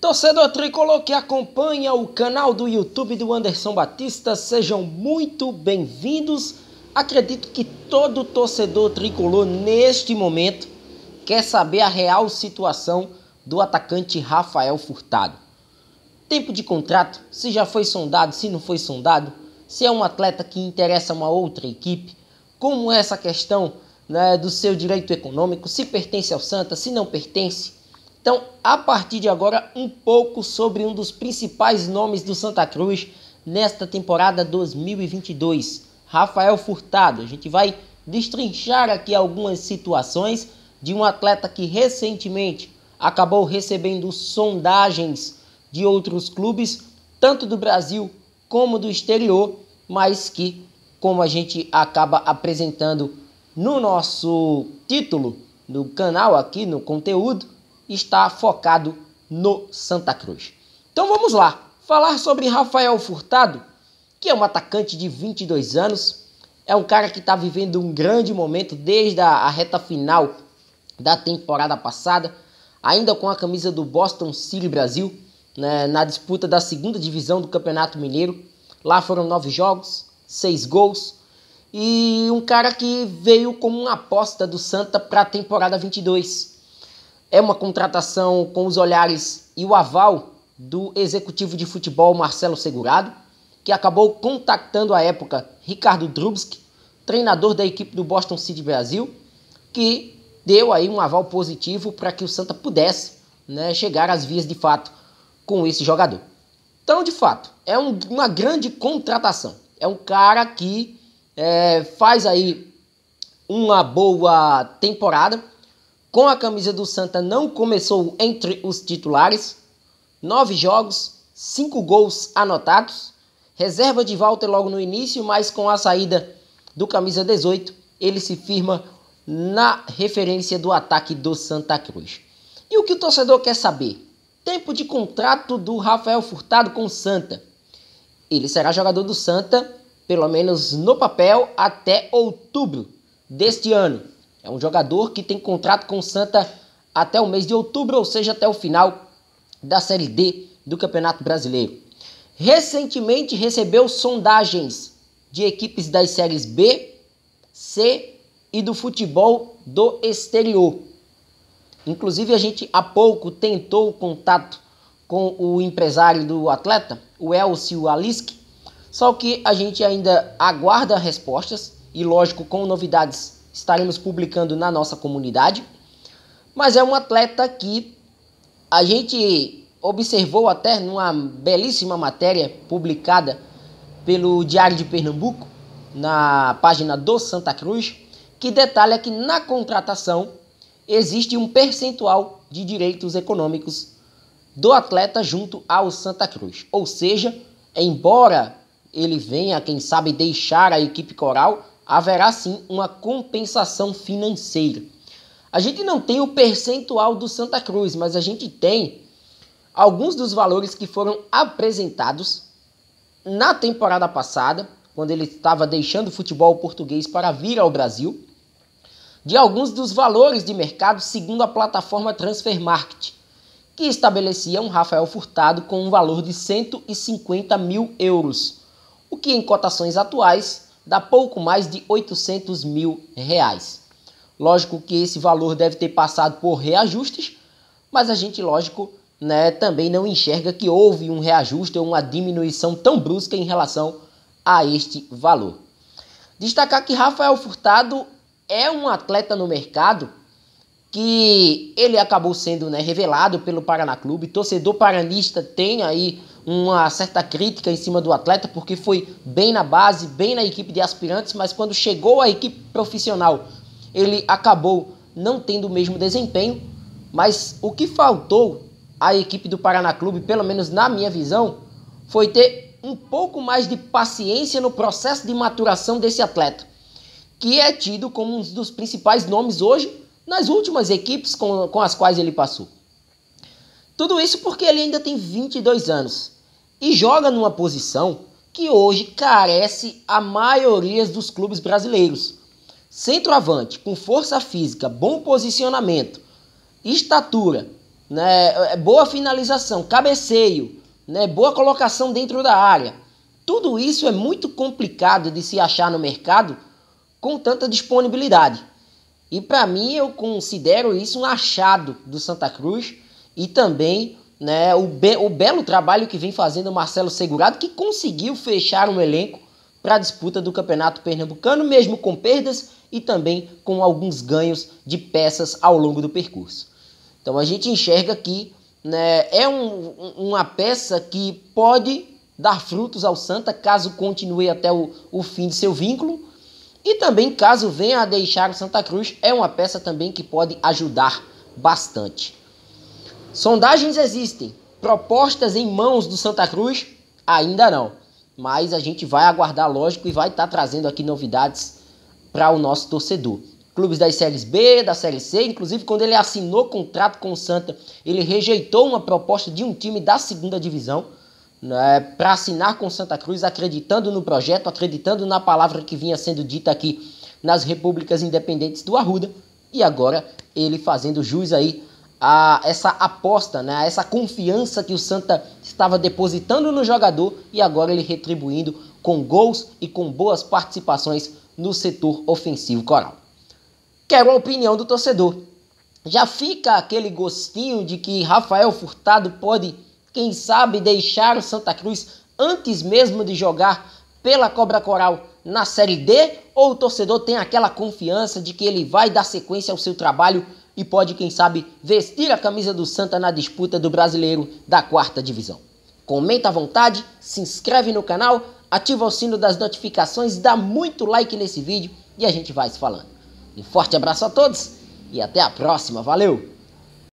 Torcedor tricolor que acompanha o canal do YouTube do Anderson Batista, sejam muito bem-vindos. Acredito que todo torcedor tricolor neste momento quer saber a real situação do atacante Rafael Furtado. Tempo de contrato, se já foi sondado, se não foi sondado, se é um atleta que interessa uma outra equipe, como é essa questão né, do seu direito econômico, se pertence ao Santa, se não pertence então, a partir de agora, um pouco sobre um dos principais nomes do Santa Cruz nesta temporada 2022, Rafael Furtado. A gente vai destrinchar aqui algumas situações de um atleta que recentemente acabou recebendo sondagens de outros clubes, tanto do Brasil como do exterior, mas que, como a gente acaba apresentando no nosso título do canal aqui no conteúdo, está focado no Santa Cruz. Então vamos lá, falar sobre Rafael Furtado, que é um atacante de 22 anos, é um cara que está vivendo um grande momento desde a reta final da temporada passada, ainda com a camisa do Boston City Brasil, né, na disputa da segunda divisão do Campeonato Mineiro. Lá foram nove jogos, seis gols, e um cara que veio como uma aposta do Santa para a temporada 22 é uma contratação com os olhares e o aval do executivo de futebol Marcelo Segurado, que acabou contactando à época Ricardo Drubsky, treinador da equipe do Boston City Brasil, que deu aí um aval positivo para que o Santa pudesse né, chegar às vias de fato com esse jogador. Então, de fato, é um, uma grande contratação. É um cara que é, faz aí uma boa temporada com a camisa do Santa não começou entre os titulares. Nove jogos, cinco gols anotados. Reserva de Walter logo no início, mas com a saída do camisa 18, ele se firma na referência do ataque do Santa Cruz. E o que o torcedor quer saber? Tempo de contrato do Rafael Furtado com o Santa. Ele será jogador do Santa, pelo menos no papel, até outubro deste ano. É um jogador que tem contrato com o Santa até o mês de outubro, ou seja, até o final da Série D do Campeonato Brasileiro. Recentemente recebeu sondagens de equipes das séries B, C e do futebol do exterior. Inclusive, a gente há pouco tentou o contato com o empresário do atleta, o Elcio Alisk, só que a gente ainda aguarda respostas e, lógico, com novidades estaremos publicando na nossa comunidade. Mas é um atleta que a gente observou até numa belíssima matéria publicada pelo Diário de Pernambuco, na página do Santa Cruz, que detalha que na contratação existe um percentual de direitos econômicos do atleta junto ao Santa Cruz. Ou seja, embora ele venha, quem sabe, deixar a equipe coral, haverá sim uma compensação financeira. A gente não tem o percentual do Santa Cruz, mas a gente tem alguns dos valores que foram apresentados na temporada passada, quando ele estava deixando o futebol português para vir ao Brasil, de alguns dos valores de mercado segundo a plataforma Transfer Market, que estabelecia um Rafael Furtado com um valor de 150 mil euros, o que em cotações atuais dá pouco mais de 800 mil reais. Lógico que esse valor deve ter passado por reajustes, mas a gente, lógico, né, também não enxerga que houve um reajuste ou uma diminuição tão brusca em relação a este valor. Destacar que Rafael Furtado é um atleta no mercado que ele acabou sendo né, revelado pelo Paraná Clube, torcedor paranista tem aí uma certa crítica em cima do atleta, porque foi bem na base, bem na equipe de aspirantes, mas quando chegou à equipe profissional, ele acabou não tendo o mesmo desempenho. Mas o que faltou à equipe do Paraná Clube, pelo menos na minha visão, foi ter um pouco mais de paciência no processo de maturação desse atleta, que é tido como um dos principais nomes hoje nas últimas equipes com, com as quais ele passou. Tudo isso porque ele ainda tem 22 anos e joga numa posição que hoje carece a maioria dos clubes brasileiros. Centroavante com força física, bom posicionamento, estatura, né, é, é boa finalização, cabeceio, né, boa colocação dentro da área. Tudo isso é muito complicado de se achar no mercado com tanta disponibilidade. E para mim eu considero isso um achado do Santa Cruz e também né? O, be o belo trabalho que vem fazendo o Marcelo Segurado, que conseguiu fechar um elenco para a disputa do Campeonato Pernambucano, mesmo com perdas e também com alguns ganhos de peças ao longo do percurso. Então a gente enxerga que né, é um, uma peça que pode dar frutos ao Santa caso continue até o, o fim de seu vínculo. E também, caso venha a deixar o Santa Cruz, é uma peça também que pode ajudar bastante. Sondagens existem, propostas em mãos do Santa Cruz ainda não, mas a gente vai aguardar, lógico, e vai estar tá trazendo aqui novidades para o nosso torcedor. Clubes das séries B, da série C, inclusive quando ele assinou contrato com o Santa, ele rejeitou uma proposta de um time da segunda divisão né, para assinar com o Santa Cruz, acreditando no projeto, acreditando na palavra que vinha sendo dita aqui nas repúblicas independentes do Arruda e agora ele fazendo jus aí a essa aposta, né, a essa confiança que o Santa estava depositando no jogador e agora ele retribuindo com gols e com boas participações no setor ofensivo coral. Quero a opinião do torcedor. Já fica aquele gostinho de que Rafael Furtado pode, quem sabe, deixar o Santa Cruz antes mesmo de jogar pela Cobra Coral na Série D? Ou o torcedor tem aquela confiança de que ele vai dar sequência ao seu trabalho e pode, quem sabe, vestir a camisa do Santa na disputa do brasileiro da quarta divisão. Comenta à vontade, se inscreve no canal, ativa o sino das notificações, dá muito like nesse vídeo e a gente vai se falando. Um forte abraço a todos e até a próxima. Valeu!